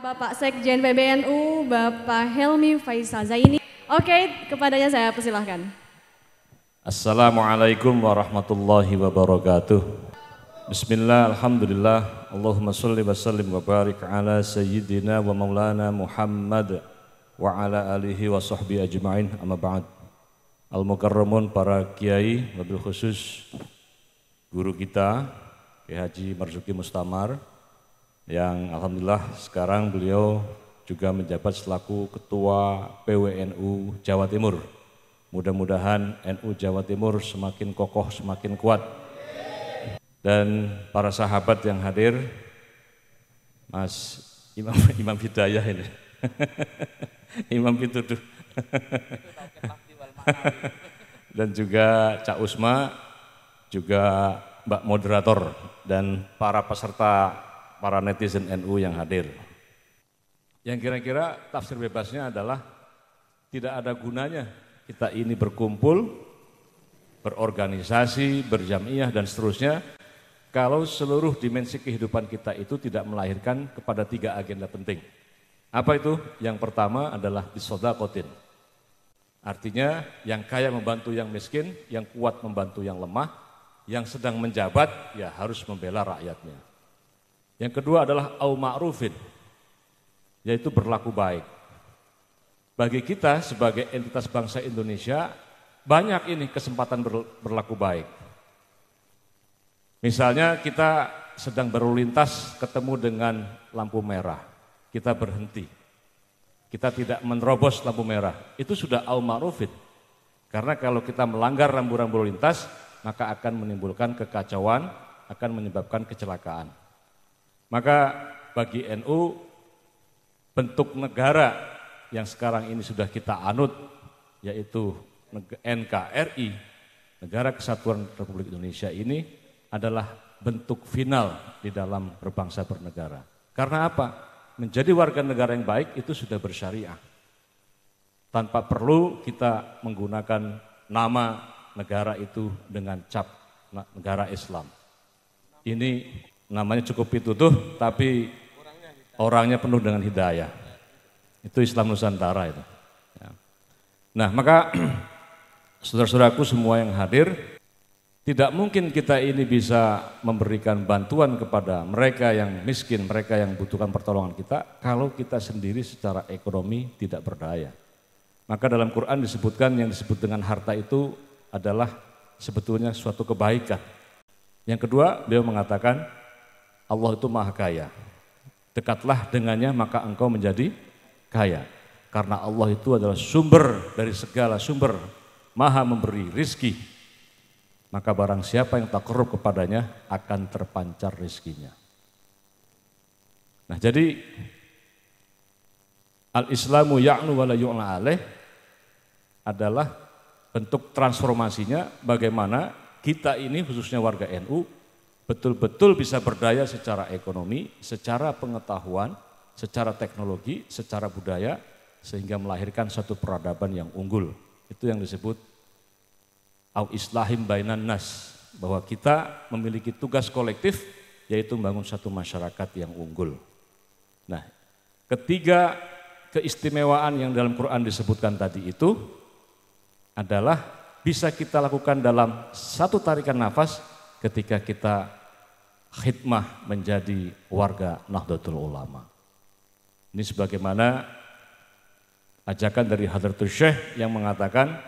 Bapak Sekjen PBNU, Bapak Helmi Faisal Zaini. Oke, kepadanya saya persilahkan. Assalamualaikum warahmatullahi wabarakatuh. Bismillah, Alhamdulillah, Allahumma salli wa sallim wa barik ala Sayyidina wa maulana Muhammad wa ala alihi wa sahbihi ajma'in amma ba'd. Al-Mukarramun para kiai, wabil khusus guru kita, Kiai Haji Marzuki Mustamar, yang alhamdulillah sekarang beliau juga menjabat selaku Ketua PWNU Jawa Timur. Mudah-mudahan NU Jawa Timur semakin kokoh, semakin kuat. Dan para sahabat yang hadir, Mas Imam, Imam Hidayah ini, Imam Pituduh, dan juga Cak Usma, juga Mbak Moderator dan para peserta para netizen NU yang hadir. Yang kira-kira tafsir bebasnya adalah tidak ada gunanya kita ini berkumpul, berorganisasi, berjamiah dan seterusnya kalau seluruh dimensi kehidupan kita itu tidak melahirkan kepada tiga agenda penting. Apa itu? Yang pertama adalah disodakotin. Artinya yang kaya membantu yang miskin, yang kuat membantu yang lemah, yang sedang menjabat ya harus membela rakyatnya. Yang kedua adalah au ma'rufin, yaitu berlaku baik. Bagi kita sebagai entitas bangsa Indonesia, banyak ini kesempatan berlaku baik. Misalnya kita sedang berlalu lintas ketemu dengan lampu merah, kita berhenti. Kita tidak menerobos lampu merah, itu sudah au ma'rufin. Karena kalau kita melanggar rambu-rambu lintas, maka akan menimbulkan kekacauan, akan menyebabkan kecelakaan. Maka bagi NU bentuk negara yang sekarang ini sudah kita anut yaitu NKRI Negara Kesatuan Republik Indonesia ini adalah bentuk final di dalam berbangsa bernegara. Karena apa? Menjadi warga negara yang baik itu sudah bersyariah. Tanpa perlu kita menggunakan nama negara itu dengan cap negara Islam. Ini namanya cukup tuh tapi orangnya penuh dengan hidayah. Itu Islam Nusantara itu. Ya. Nah maka saudara-saudaraku semua yang hadir, tidak mungkin kita ini bisa memberikan bantuan kepada mereka yang miskin, mereka yang butuhkan pertolongan kita, kalau kita sendiri secara ekonomi tidak berdaya. Maka dalam Quran disebutkan yang disebut dengan harta itu adalah sebetulnya suatu kebaikan. Yang kedua, beliau mengatakan Allah itu maha kaya. Dekatlah dengannya maka engkau menjadi kaya. Karena Allah itu adalah sumber dari segala sumber, maha memberi rizki. Maka barang siapa yang tak korup kepadanya akan terpancar rizkinya. Nah jadi al-islamu ya'nu wa la yu'la adalah bentuk transformasinya bagaimana kita ini khususnya warga NU betul-betul bisa berdaya secara ekonomi, secara pengetahuan, secara teknologi, secara budaya, sehingga melahirkan satu peradaban yang unggul. Itu yang disebut au islahim bainan nas, bahwa kita memiliki tugas kolektif yaitu membangun satu masyarakat yang unggul. Nah, ketiga keistimewaan yang dalam Quran disebutkan tadi itu adalah bisa kita lakukan dalam satu tarikan nafas ketika kita khidmah menjadi warga Nahdlatul Ulama. Ini sebagaimana ajakan dari Hadratul Syekh yang mengatakan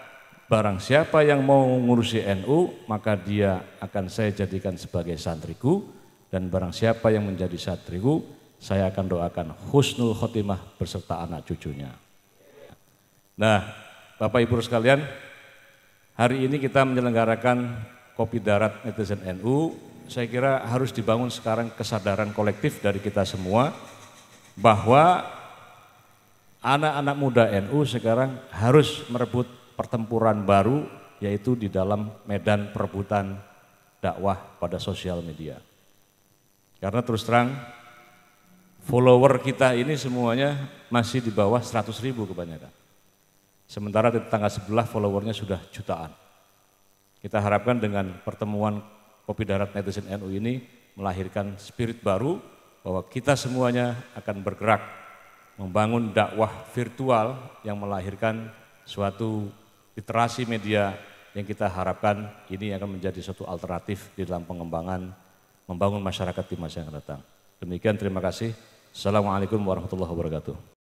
barang siapa yang mau mengurusi NU maka dia akan saya jadikan sebagai santriku dan barang siapa yang menjadi santriku saya akan doakan husnul khotimah beserta anak cucunya. Nah, Bapak Ibu sekalian, hari ini kita menyelenggarakan Kopi Darat Netizen NU saya kira harus dibangun sekarang kesadaran kolektif dari kita semua bahwa anak-anak muda NU sekarang harus merebut pertempuran baru yaitu di dalam medan perebutan dakwah pada sosial media. Karena terus terang follower kita ini semuanya masih di bawah 100 ribu kebanyakan. Sementara di tetangga sebelah followernya sudah jutaan. Kita harapkan dengan pertemuan Kopi Darat Netizen NU ini melahirkan spirit baru bahwa kita semuanya akan bergerak membangun dakwah virtual yang melahirkan suatu literasi media yang kita harapkan ini akan menjadi suatu alternatif di dalam pengembangan membangun masyarakat di masa yang akan datang. Demikian terima kasih. Assalamualaikum warahmatullahi wabarakatuh.